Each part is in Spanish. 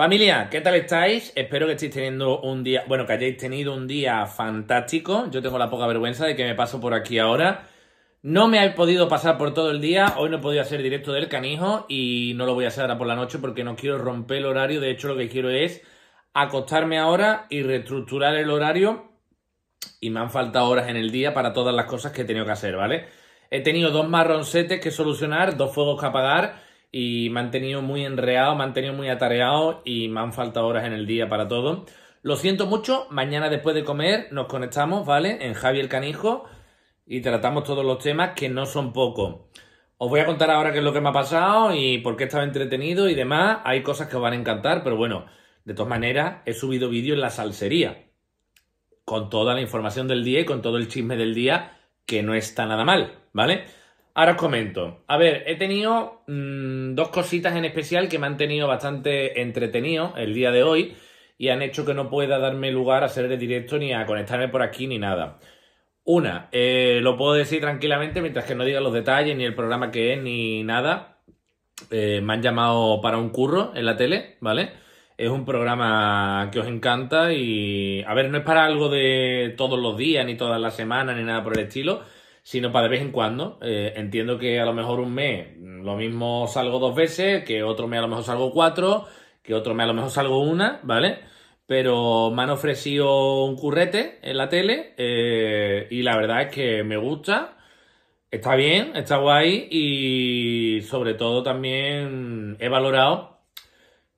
Familia, ¿qué tal estáis? Espero que estéis teniendo un día, bueno, que hayáis tenido un día fantástico. Yo tengo la poca vergüenza de que me paso por aquí ahora. No me he podido pasar por todo el día, hoy no he podido hacer directo del canijo y no lo voy a hacer ahora por la noche porque no quiero romper el horario, de hecho lo que quiero es acostarme ahora y reestructurar el horario y me han faltado horas en el día para todas las cosas que he tenido que hacer, ¿vale? He tenido dos marroncetes que solucionar, dos fuegos que apagar y me han tenido muy enreado, me han tenido muy atareado y me han faltado horas en el día para todo. Lo siento mucho, mañana después de comer nos conectamos, ¿vale? En Javi el Canijo y tratamos todos los temas que no son pocos. Os voy a contar ahora qué es lo que me ha pasado y por qué estaba entretenido y demás. Hay cosas que os van a encantar, pero bueno, de todas maneras he subido vídeo en la salsería con toda la información del día y con todo el chisme del día que no está nada mal, ¿vale? Ahora os comento. A ver, he tenido mm, dos cositas en especial que me han tenido bastante entretenido el día de hoy y han hecho que no pueda darme lugar a hacer el directo ni a conectarme por aquí ni nada. Una, eh, lo puedo decir tranquilamente mientras que no diga los detalles ni el programa que es ni nada. Eh, me han llamado para un curro en la tele, ¿vale? Es un programa que os encanta y, a ver, no es para algo de todos los días, ni todas las semanas, ni nada por el estilo, sino para de vez en cuando. Eh, entiendo que a lo mejor un mes mm, lo mismo salgo dos veces, que otro mes a lo mejor salgo cuatro, que otro mes a lo mejor salgo una, ¿vale? Pero me han ofrecido un currete en la tele eh, y la verdad es que me gusta. Está bien, está guay y sobre todo también he valorado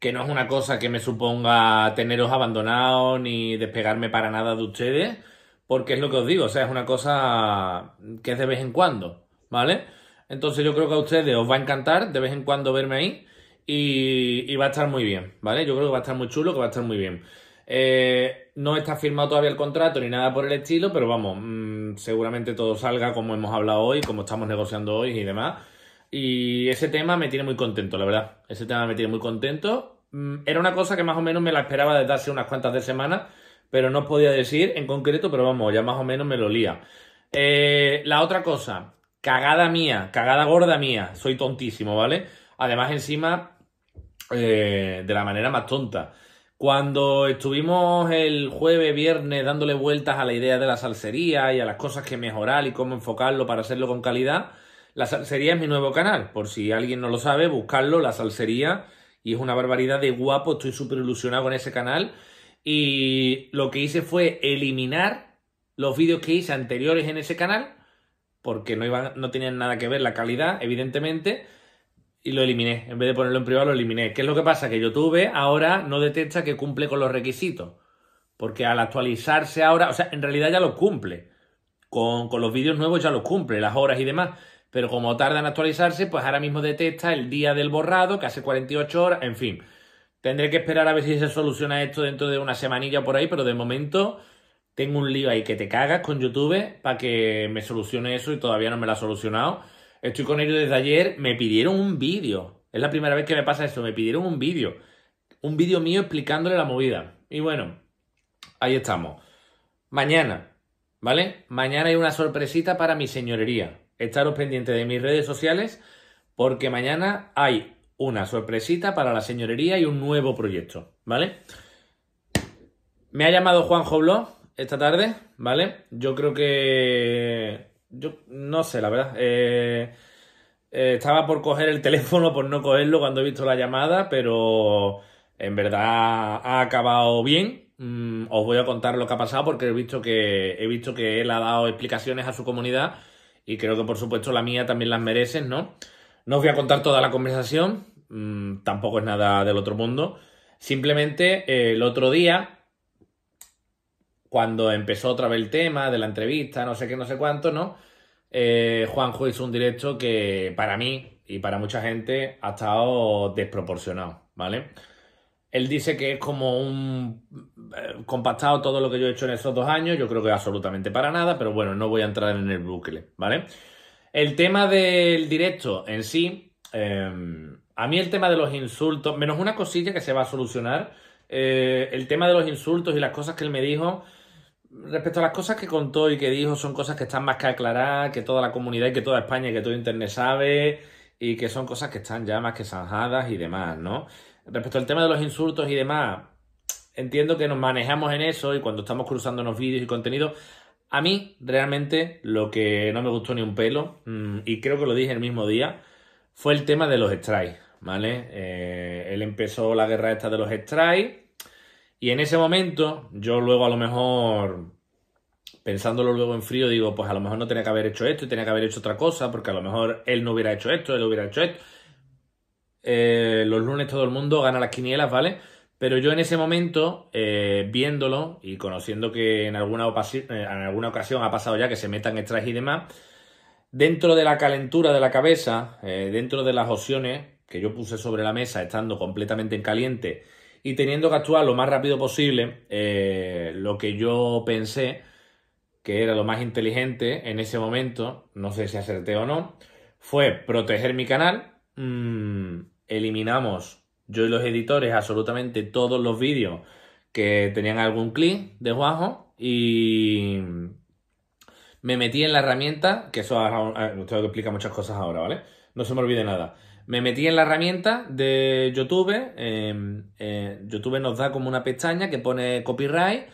que no es una cosa que me suponga teneros abandonados ni despegarme para nada de ustedes, porque es lo que os digo, o sea, es una cosa que es de vez en cuando, ¿vale? Entonces yo creo que a ustedes os va a encantar de vez en cuando verme ahí y, va a estar muy bien, ¿vale? Yo creo que va a estar muy chulo, que va a estar muy bien. Eh, no está firmado todavía el contrato ni nada por el estilo, pero vamos, mm, seguramente todo salga como hemos hablado hoy, como estamos negociando hoy y demás. Y ese tema me tiene muy contento, la verdad. Ese tema me tiene muy contento. Mm, era una cosa que más o menos me la esperaba desde hace unas cuantas de semanas pero no os podía decir en concreto, pero vamos, ya más o menos me lo lía. Eh, la otra cosa, cagada mía, cagada gorda mía, soy tontísimo, ¿vale? Además, encima, eh, de la manera más tonta. Cuando estuvimos el jueves, viernes dándole vueltas a la idea de la salsería y a las cosas que mejorar y cómo enfocarlo para hacerlo con calidad, la salsería es mi nuevo canal. Por si alguien no lo sabe, buscarlo, la salsería. Y es una barbaridad de guapo, estoy súper ilusionado con ese canal. Y lo que hice fue eliminar los vídeos que hice anteriores en ese canal, porque no, iban, no tenían nada que ver la calidad, evidentemente, y lo eliminé. En vez de ponerlo en privado, lo eliminé. ¿Qué es lo que pasa? Que YouTube ahora no detecta que cumple con los requisitos, porque al actualizarse ahora, o sea, en realidad ya lo cumple. Con, con los vídeos nuevos ya lo cumple, las horas y demás. Pero como tardan en actualizarse, pues ahora mismo detecta el día del borrado, que hace 48 horas, en fin. Tendré que esperar a ver si se soluciona esto dentro de una semanilla por ahí, pero de momento tengo un lío ahí que te cagas con YouTube para que me solucione eso y todavía no me lo ha solucionado. Estoy con ellos desde ayer, me pidieron un vídeo. Es la primera vez que me pasa esto, me pidieron un vídeo. Un vídeo mío explicándole la movida. Y bueno, ahí estamos. Mañana, ¿vale? Mañana hay una sorpresita para mi señorería. Estaros pendientes de mis redes sociales porque mañana hay una sorpresita para la señorería y un nuevo proyecto, ¿vale? Me ha llamado Juan Jobló esta tarde, ¿vale? Yo creo que... Yo no sé, la verdad. Eh, eh, estaba por coger el teléfono, por no cogerlo cuando he visto la llamada, pero en verdad ha acabado bien. Mm, os voy a contar lo que ha pasado porque he visto que he visto que él ha dado explicaciones a su comunidad y creo que por supuesto la mía también las merece, ¿no? No os voy a contar toda la conversación, Mm, tampoco es nada del otro mundo. Simplemente eh, el otro día, cuando empezó otra vez el tema de la entrevista, no sé qué, no sé cuánto, ¿no? juan eh, Juanjo hizo un directo que para mí y para mucha gente ha estado desproporcionado, ¿vale? Él dice que es como un eh, compactado todo lo que yo he hecho en esos dos años. Yo creo que absolutamente para nada, pero bueno, no voy a entrar en el bucle, ¿vale? El tema del directo en sí, em, a mí el tema de los insultos, menos una cosilla que se va a solucionar, eh, el tema de los insultos y las cosas que él me dijo, respecto a las cosas que contó y que dijo, son cosas que están más que aclaradas, que toda la comunidad y que toda España y que todo Internet sabe, y que son cosas que están ya más que zanjadas y demás, ¿no? Respecto al tema de los insultos y demás, entiendo que nos manejamos en eso y cuando estamos cruzando los vídeos y contenido, a mí realmente lo que no me gustó ni un pelo, mm, y creo que lo dije el mismo día, fue el tema de los strikes, ¿vale? Eh, él empezó la guerra esta de los strikes y en ese momento yo luego a lo mejor, pensándolo luego en frío, digo, pues a lo mejor no tenía que haber hecho esto y tenía que haber hecho otra cosa porque a lo mejor él no hubiera hecho esto, él hubiera hecho esto. Eh, los lunes todo el mundo gana las quinielas, ¿vale? Pero yo en ese momento, eh, viéndolo y conociendo que en alguna, en alguna ocasión ha pasado ya que se metan strikes y demás, Dentro de la calentura de la cabeza, eh, dentro de las opciones que yo puse sobre la mesa, estando completamente en caliente y teniendo que actuar lo más rápido posible, eh, lo que yo pensé que era lo más inteligente en ese momento, no sé si acerté o no, fue proteger mi canal. Mm, eliminamos yo y los editores absolutamente todos los vídeos que tenían algún clic de Juanjo y me metí en la herramienta, que eso ahora, eh, que explica muchas cosas ahora, ¿vale? No se me olvide nada. Me metí en la herramienta de YouTube. Em, eh, YouTube nos da como una pestaña que pone copyright.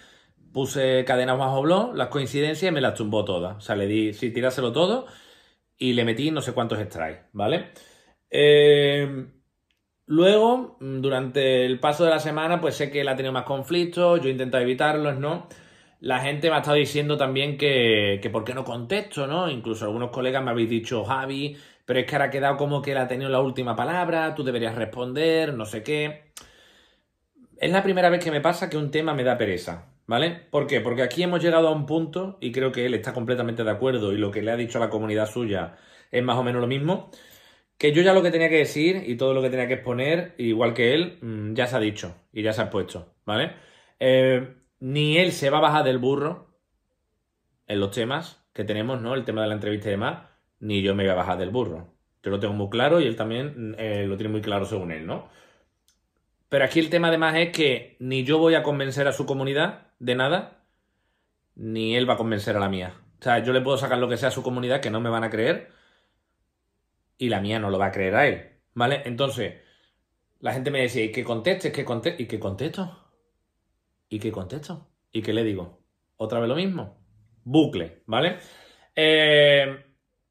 Puse cadenas bajo blog, las coincidencias y me las tumbó todas. O sea, le di, si tirárselo todo y le metí no sé cuántos strikes, ¿vale? Em, luego, mm, durante el paso de la semana, pues sé que la ha tenido más conflictos, yo he intentado evitarlos, ¿no? La gente me ha estado diciendo también que, que por qué no contesto, ¿no? Incluso algunos colegas me habéis dicho, Javi, pero es que ahora ha quedado como que él ha tenido la última palabra, tú deberías responder, no sé qué. Es la primera vez que me pasa que un tema me da pereza, ¿vale? ¿Por qué? Porque aquí hemos llegado a un punto, y creo que él está completamente de acuerdo, y lo que le ha dicho a la comunidad suya es más o menos lo mismo, que yo ya lo que tenía que decir y todo lo que tenía que exponer, igual que él, mm, ya se ha dicho y ya se ha expuesto, ¿vale? Eh, ni él se va a bajar del burro en los temas que tenemos, ¿no? El tema de la entrevista y demás, ni yo me voy a bajar del burro. Yo lo tengo muy claro y él también eh, lo tiene muy claro según él, ¿no? Pero aquí el tema además es que ni yo voy a convencer a su comunidad de nada, ni él va a convencer a la mía. O sea, yo le puedo sacar lo que sea a su comunidad que no me van a creer y la mía no lo va a creer a él, ¿vale? Entonces, la gente me decía, ¿y qué contestes? ¿Que contestes? ¿Y qué contesto? ¿Y qué contesto? ¿Y qué le digo? Otra vez lo mismo. Bucle, ¿vale? Eh,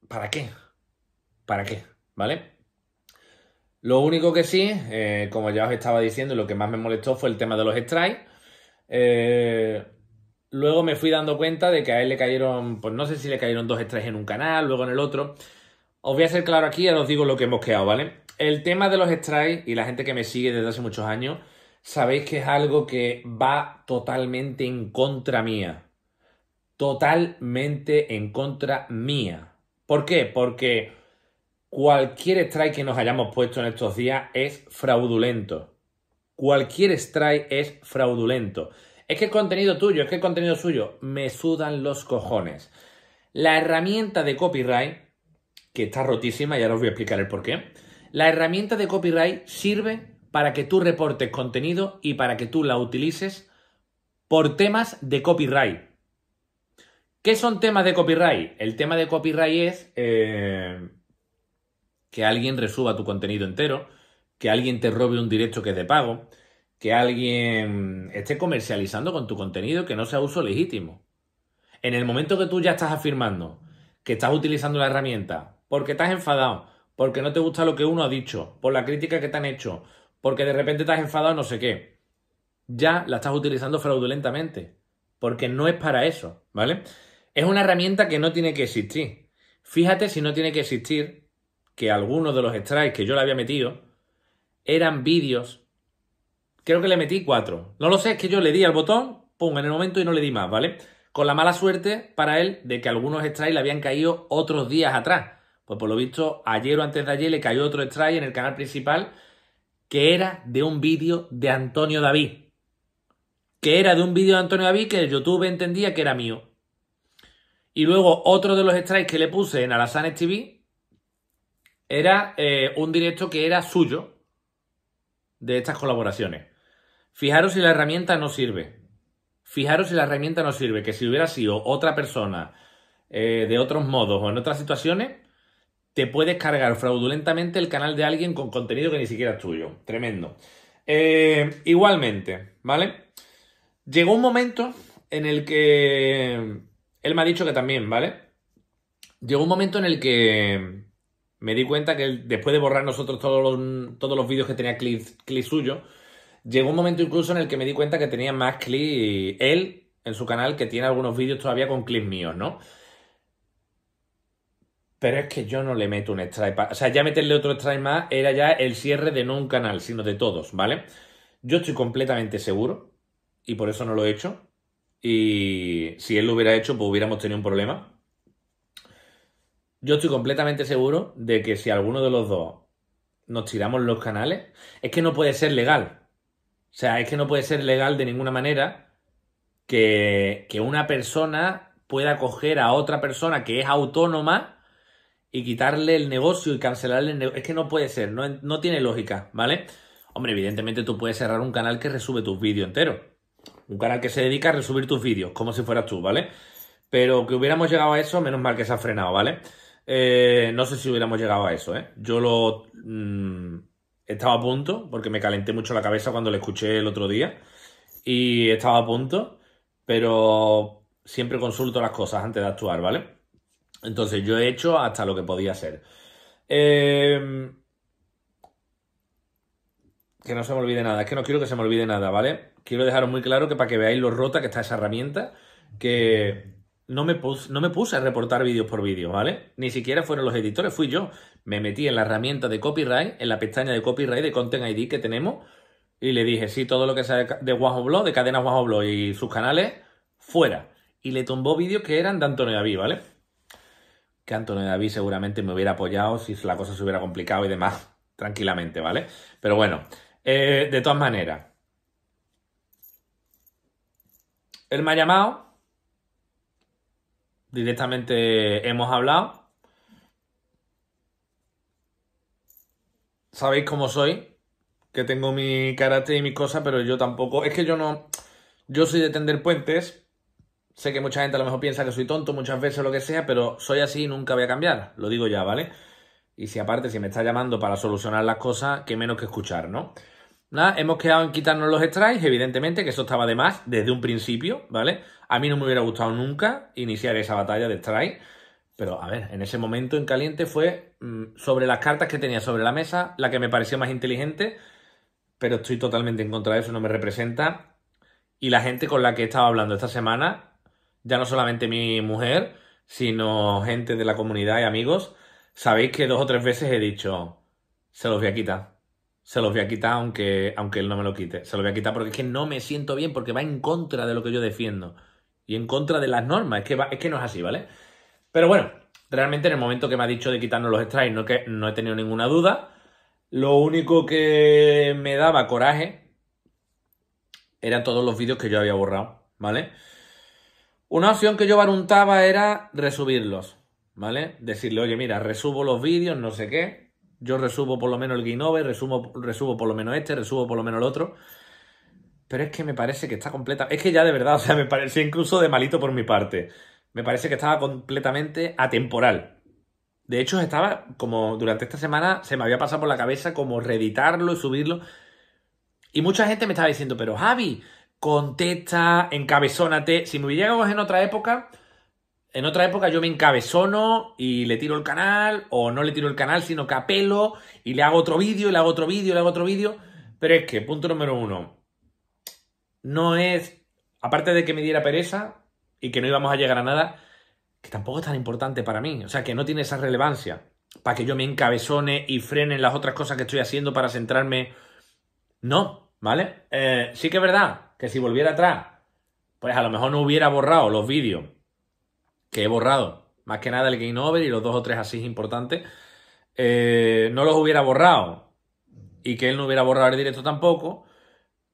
¿Para qué? ¿Para qué? ¿Vale? Lo único que sí, eh, como ya os estaba diciendo, lo que más me molestó fue el tema de los strikes. Eh, luego me fui dando cuenta de que a él le cayeron, pues no sé si le cayeron dos strikes en un canal, luego en el otro. Os voy a ser claro aquí, ya os digo lo que hemos quedado, ¿vale? El tema de los strikes y la gente que me sigue desde hace muchos años sabéis que es algo que va totalmente en contra mía. Totalmente en contra mía. ¿Por qué? Porque cualquier strike que nos hayamos puesto en estos días es fraudulento. Cualquier strike es fraudulento. Es que el contenido tuyo, es que el contenido suyo, me sudan los cojones. La herramienta de copyright, que está rotísima, y ahora os voy a explicar el por qué, la herramienta de copyright sirve para que tú reportes contenido y para que tú la utilices por temas de copyright. ¿Qué son temas de copyright? El tema de copyright es eh, que alguien resuba tu contenido entero, que alguien te robe un directo que es de pago, que alguien esté comercializando con tu contenido que no sea uso legítimo. En el momento que tú ya estás afirmando que estás utilizando la herramienta porque estás enfadado, porque no te gusta lo que uno ha dicho, por la crítica que te han hecho, porque de repente te has enfadado no sé qué. Ya la estás utilizando fraudulentamente, porque no es para eso, ¿vale? Es una herramienta que no tiene que existir. Fíjate si no tiene que existir que algunos de los strikes que yo le había metido eran vídeos. Creo que le metí cuatro. No lo sé, es que yo le di al botón, pum, en el momento y no le di más, ¿vale? Con la mala suerte para él de que algunos strikes le habían caído otros días atrás. Pues por lo visto, ayer o antes de ayer le cayó otro strike en el canal principal que era de un vídeo de Antonio David. Que era de un vídeo de Antonio David que el YouTube entendía que era mío. Y luego otro de los strikes que le puse en Alasanes TV era eh, un directo que era suyo de estas colaboraciones. Fijaros si la herramienta no sirve. Fijaros si la herramienta no sirve. Que si hubiera sido otra persona eh, de otros modos o en otras situaciones, te puedes cargar fraudulentamente el canal de alguien con contenido que ni siquiera es tuyo. Tremendo. Eh, igualmente, ¿vale? Llegó un momento en el que... Él me ha dicho que también, ¿vale? Llegó un momento en el que me di cuenta que después de borrar nosotros todos los, todos los vídeos que tenía clips suyo, llegó un momento incluso en el que me di cuenta que tenía más clips él en su canal que tiene algunos vídeos todavía con clips míos, ¿no? Pero es que yo no le meto un extra. O sea, ya meterle otro extra más era ya el cierre de no un canal, sino de todos, ¿vale? Yo estoy completamente seguro y por eso no lo he hecho. Y si él lo hubiera hecho, pues hubiéramos tenido un problema. Yo estoy completamente seguro de que si alguno de los dos nos tiramos los canales, es que no puede ser legal. O sea, es que no puede ser legal de ninguna manera que, que una persona pueda coger a otra persona que es autónoma y quitarle el negocio y cancelarle el negocio. Es que no puede ser, no, tiene lógica, ¿vale? Hombre, evidentemente tú puedes cerrar un canal que resube tus vídeos enteros. Un canal que se dedica a resubir tus vídeos, como si fueras tú, ¿vale? Pero que hubiéramos llegado a eso, menos mal que se ha frenado, ¿vale? Eh, no sé si hubiéramos llegado a eso, ¿eh? Yo lo... Mm, estaba a punto, porque me calenté mucho la cabeza cuando lo escuché el otro día. Y estaba a punto, pero siempre consulto las cosas antes de actuar, ¿vale? Entonces yo he hecho hasta lo que podía ser. Em, que no se me olvide nada, es que no quiero que se me olvide nada, ¿vale? Quiero dejaros muy claro que para que veáis lo rota que está esa herramienta, que no me, puse a reportar vídeos por vídeo, ¿vale? Ni siquiera fueron los editores, fui yo. Me metí en la herramienta de copyright, en la pestaña de copyright de Content ID que tenemos, y le dije, sí, todo lo que sea de Guajo Blog, de cadenas Guajo Blog y sus canales, fuera. Y le tumbó vídeos que eran de Antonio David, ¿vale? que Antonio David seguramente me hubiera apoyado si la cosa se hubiera complicado y demás, tranquilamente, ¿vale? Pero bueno, eh, de todas maneras, él me ha llamado, directamente hemos hablado. Sabéis cómo soy, que tengo mi carácter y mis cosas, pero yo tampoco, es que yo no, yo soy de tender puentes, Sé que mucha gente a lo mejor piensa que soy tonto muchas veces lo que sea, pero soy así y nunca voy a cambiar. Lo digo ya, ¿vale? Y si aparte, si me está llamando para solucionar las cosas, qué menos que escuchar, ¿no? Nada, hemos quedado en quitarnos los strikes, evidentemente, que eso estaba de más desde un principio, ¿vale? A mí no me hubiera gustado nunca iniciar esa batalla de strikes, pero a ver, en ese momento en caliente fue mm, sobre las cartas que tenía sobre la mesa, la que me pareció más inteligente, pero estoy totalmente en contra de eso, no me representa. Y la gente con la que he estado hablando esta semana ya no solamente mi mujer, sino gente de la comunidad y amigos, sabéis que dos o tres veces he dicho, se los voy a quitar. Se los voy a quitar aunque, aunque él no me lo quite. Se los voy a quitar porque es que no me siento bien, porque va en contra de lo que yo defiendo. Y en contra de las normas. Es que, es que no es así, ¿vale? Pero bueno, realmente en el momento que me ha dicho de quitarnos los strikes no, no he tenido ninguna duda. Lo único que me daba coraje eran todos los vídeos que yo había borrado, ¿vale? Una opción que yo baruntaba era resubirlos, ¿vale? Decirle, oye, mira, resubo los vídeos, no sé qué, yo resubo por lo menos el Guinove, resubo, resubo por lo menos este, resubo por lo menos el otro. Pero es que me parece que está completa. Es que ya de verdad, o sea, me parecía incluso de malito por mi parte. Me parece que estaba completamente atemporal. De hecho, estaba como durante esta semana se me había pasado por la cabeza como reeditarlo y subirlo. Y mucha gente me estaba diciendo, pero Javi, contesta, encabezónate. Si me hubiéramos en otra época, en otra época yo me encabezono y le tiro el canal, o no le tiro el canal, sino que apelo y le hago otro vídeo, le hago otro vídeo, le hago otro vídeo. Pero es que, punto número uno, no es, aparte de que me diera pereza y que no íbamos a llegar a nada, que tampoco es tan importante para mí, o sea, que no tiene esa relevancia para que yo me encabezone y frene las otras cosas que estoy haciendo para centrarme. No, ¿Vale? Eh, sí que es verdad que si volviera atrás, pues a lo mejor no hubiera borrado los vídeos que he borrado. Más que nada el Game Over y los dos o tres así importantes. Eh, no los hubiera borrado. Y que él no hubiera borrado el directo tampoco.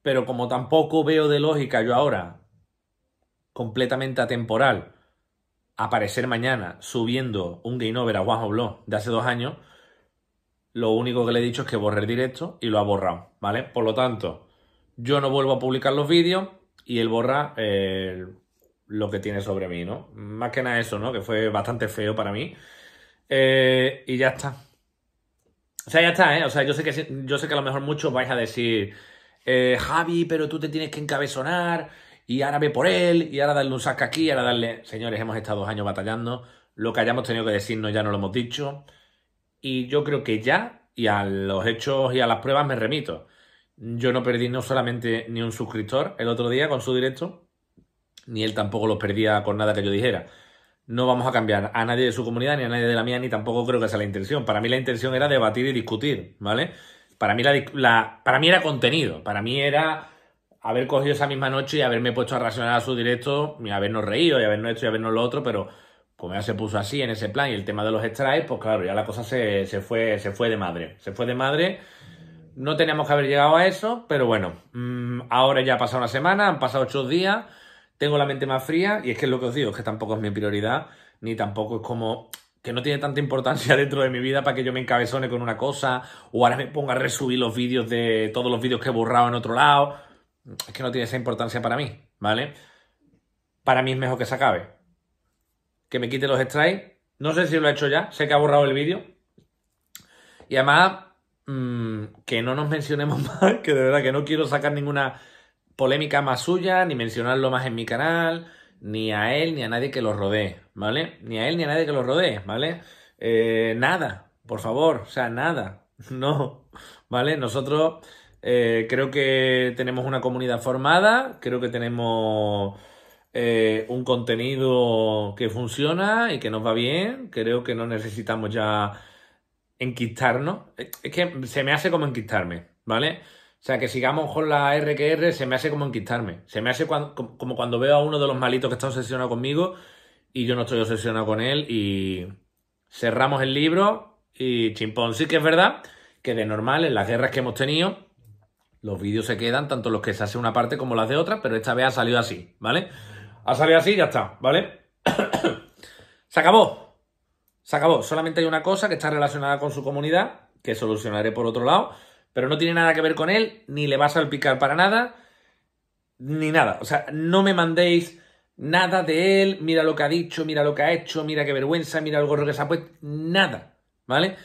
Pero como tampoco veo de lógica yo ahora, completamente atemporal, aparecer mañana subiendo un Game Over a Juanjo Blog de hace dos años, lo único que le he dicho es que borre el directo y lo ha borrado, ¿vale? Por lo tanto, yo no vuelvo a publicar los vídeos y él borra eh, lo que tiene sobre mí, ¿no? Más que nada eso, ¿no? Que fue bastante feo para mí. Eh, y ya está. O sea, ya está, ¿eh? O sea, yo sé que, yo sé que a lo mejor muchos vais a decir, eh, Javi, pero tú te tienes que encabezonar y ahora ve por él y ahora darle un saca aquí, y ahora darle... Señores, hemos estado dos años batallando. Lo que hayamos tenido que decirnos ya no lo hemos dicho y yo creo que ya, y a los hechos y a las pruebas me remito. Yo no perdí no solamente ni un suscriptor el otro día con su directo, ni él tampoco los perdía con nada que yo dijera. No vamos a cambiar a nadie de su comunidad, ni a nadie de la mía, ni tampoco creo que sea la intención. Para mí la intención era debatir y discutir, ¿vale? Para mí, la, para mí era contenido, para mí era haber cogido esa misma noche y haberme puesto a racionar a su directo, y habernos reído, y habernos hecho y habernos lo otro, pero como ya se puso así en ese plan y el tema de los strikes, pues claro, ya la cosa se, fue, se fue de madre. Se fue de madre. No teníamos que haber llegado a eso, pero bueno, mm, ahora ya ha pasado una semana, han pasado ocho días, tengo la mente más fría y es que es lo que os digo, es que tampoco es mi prioridad, ni tampoco es como que no tiene tanta importancia dentro de mi vida para que yo me encabezone con una cosa o ahora me ponga a resubir los vídeos de todos los vídeos que he borrado en otro lado. Es que no tiene esa importancia para mí, ¿vale? Para mí es mejor que se acabe que me quite los strikes. No sé si lo ha hecho ya, sé que ha borrado el vídeo. Y además, mm, que no nos mencionemos más, que de verdad que no quiero sacar ninguna polémica más suya, ni mencionarlo más en mi canal, ni a él, ni a nadie que lo rodee, ¿vale? Ni a él, ni a nadie que lo rodee, ¿vale? Eh, nada, por favor, o sea, nada, no, ¿vale? Nosotros eh, creo que tenemos una comunidad formada, creo que tenemos eh, un contenido que funciona y que nos va bien. Creo que no necesitamos ya enquistarnos. Eh, es que se me hace como enquistarme, ¿vale? O sea, que sigamos con la RQR, se me hace como enquistarme. Se me hace cuando, como cuando veo a uno de los malitos que está obsesionado conmigo y yo no estoy obsesionado con él y cerramos el libro y chimpón. Sí que es verdad que de normal en las guerras que hemos tenido los vídeos se quedan, tanto los que se hace una parte como las de otra, pero esta vez ha salido así, ¿vale? Ha salido así ya está, ¿vale? Se acabó. Se acabó. Solamente hay una cosa que está relacionada con su comunidad, que solucionaré por otro lado, pero no tiene nada que ver con él, ni le va a salpicar para nada, ni nada. O sea, no me mandéis nada de él, mira lo que ha dicho, mira lo que ha hecho, mira qué vergüenza, mira el gorro que se ha puesto, nada, ¿vale?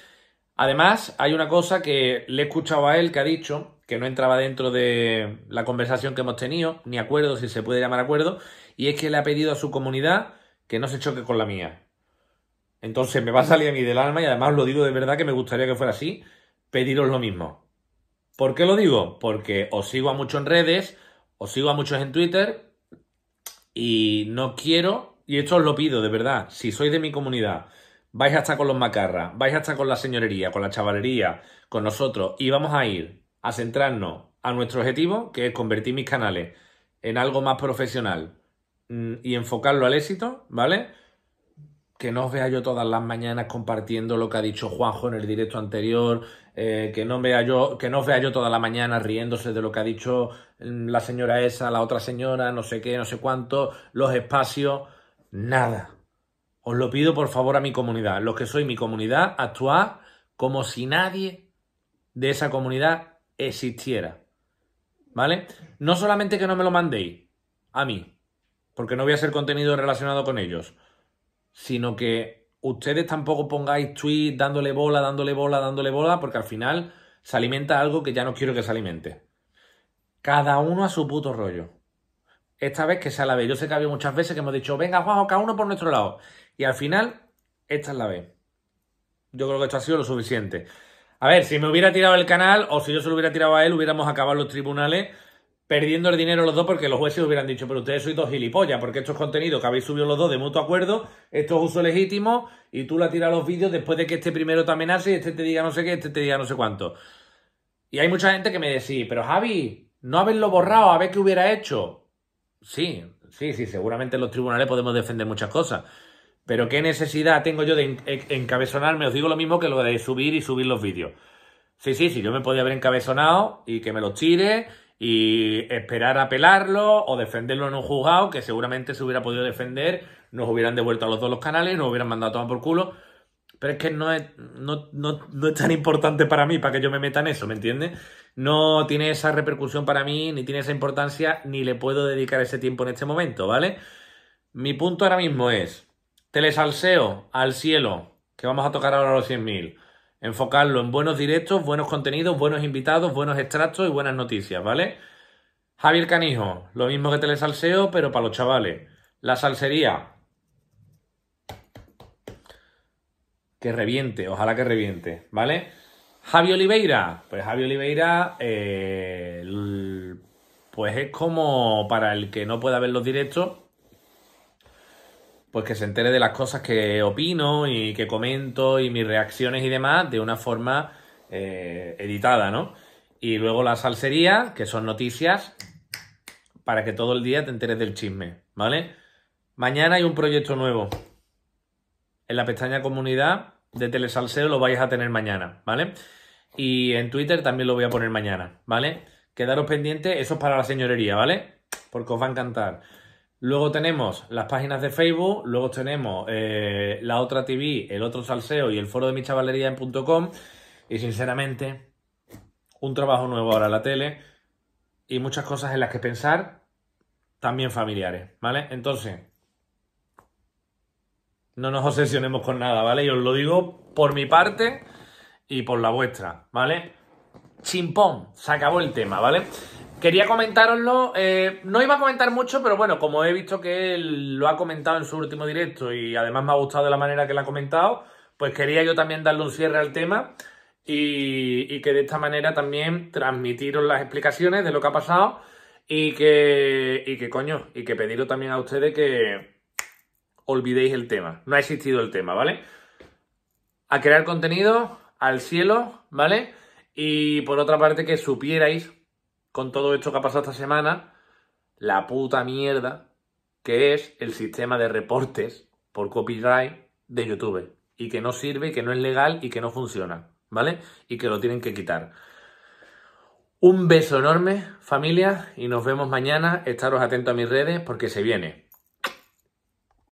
Además, hay una cosa que le he escuchado a él que ha dicho, que no entraba dentro de la conversación que hemos tenido, ni acuerdo, si se puede llamar acuerdo, y es que le ha pedido a su comunidad que no se choque con la mía. Entonces me va a salir a mí del alma y además lo digo de verdad que me gustaría que fuera así, pediros lo mismo. ¿Por qué lo digo? Porque os sigo a muchos en redes, os sigo a muchos en Twitter y no quiero, y esto os lo pido de verdad, si sois de mi comunidad, vais a con los macarras, vais a con la señorería, con la chavalería, con nosotros y vamos a ir a centrarnos a nuestro objetivo, que es convertir mis canales en algo más profesional mm, y enfocarlo al éxito, ¿vale? Que no os vea yo todas las mañanas compartiendo lo que ha dicho Juanjo en el directo anterior, eh, que, no vea yo, que no os vea yo todas las mañanas riéndose de lo que ha dicho mm, la señora esa, la otra señora, no sé qué, no sé cuánto, los espacios, nada. Os lo pido por favor a mi comunidad, los que soy mi comunidad, actuar como si nadie de esa comunidad existiera. ¿Vale? No solamente que no me lo mandéis a mí, porque no voy a hacer contenido relacionado con ellos, sino que ustedes tampoco pongáis tweets dándole bola, dándole bola, dándole bola, porque al final se alimenta algo que ya no quiero que se alimente. Cada uno a su puto rollo. Esta vez que sea la vez. Yo sé que había muchas veces que hemos dicho, venga, Juanjo, cada uno por nuestro lado. Y al final, esta es la vez. Yo creo que esto ha sido lo suficiente. A ver, si me hubiera tirado el canal o si yo se lo hubiera tirado a él, hubiéramos acabado los tribunales perdiendo el dinero los dos porque los jueces hubieran dicho, pero ustedes sois dos gilipollas, porque estos contenidos que habéis subido los dos de mutuo acuerdo, esto es uso legítimo y tú la tiras los vídeos después de que este primero te amenace y este te diga no sé qué, este te diga no sé cuánto. Y hay mucha gente que me decía, pero Javi, no haberlo borrado, a ver qué hubiera hecho. Sí, sí, sí, seguramente en los tribunales podemos defender muchas cosas. Pero qué necesidad tengo yo de encabezonarme, os digo lo mismo que lo de subir y subir los vídeos. Sí, sí, sí, yo me podía haber encabezonado y que me los tire y esperar a apelarlo o defenderlo en un juzgado que seguramente se hubiera podido defender, nos hubieran devuelto a los dos los canales, nos hubieran mandado a tomar por culo. Pero es que no es, no, no es tan importante para mí, para que yo me meta en eso, ¿me entiendes? No tiene esa repercusión para mí, ni tiene esa importancia, ni le puedo dedicar ese tiempo en este momento, ¿vale? Mi punto ahora mismo es, Telesalseo al cielo, que vamos a tocar ahora los 100.000. Enfocarlo en buenos directos, buenos contenidos, buenos invitados, buenos extractos y buenas noticias, ¿vale? Javier Canijo, lo mismo que Telesalseo, pero para los chavales. La salsería. Que reviente, ojalá que reviente, ¿vale? Javier Oliveira, pues Javier Oliveira, eh, pues es como para el que no pueda ver los directos, pues que se entere de las cosas que opino y que comento y mis reacciones y demás de una forma eh, editada, ¿no? Y luego la salsería, que son noticias para que todo el día te enteres del chisme, ¿vale? Mañana hay un proyecto nuevo. En la pestaña comunidad de Telesalseo lo vais a tener mañana, ¿vale? Y en Twitter también lo voy a poner mañana, ¿vale? Quedaros pendientes, eso es para la señorería, ¿vale? Porque os va a encantar. Luego tenemos las páginas de Facebook, luego tenemos eh, la otra TV, el otro salseo y el foro de mi chavalería en Y sinceramente, un trabajo nuevo ahora la tele y muchas cosas en las que pensar, también familiares, ¿vale? Entonces, no nos obsesionemos con nada, ¿vale? Y os lo digo por mi parte y por la vuestra, ¿vale? Chimpón, se acabó el tema, ¿vale? Quería comentároslo, eh, no iba a comentar mucho, pero bueno, como he visto que él lo ha comentado en su último directo y además me ha gustado de la manera que lo ha comentado, pues quería yo también darle un cierre al tema y, que de esta manera también transmitiros las explicaciones de lo que ha pasado y que, y que coño, y que pediros también a ustedes que olvidéis el tema, no ha existido el tema, ¿vale? A crear contenido, al cielo, ¿vale? Y por otra parte que supierais con todo esto que ha pasado esta semana, la puta mierda que es el sistema de reportes por copyright de YouTube. Y que no sirve, que no es legal y que no funciona, ¿vale? Y que lo tienen que quitar. Un beso enorme, familia, y nos vemos mañana. Estaros atentos a mis redes porque se viene.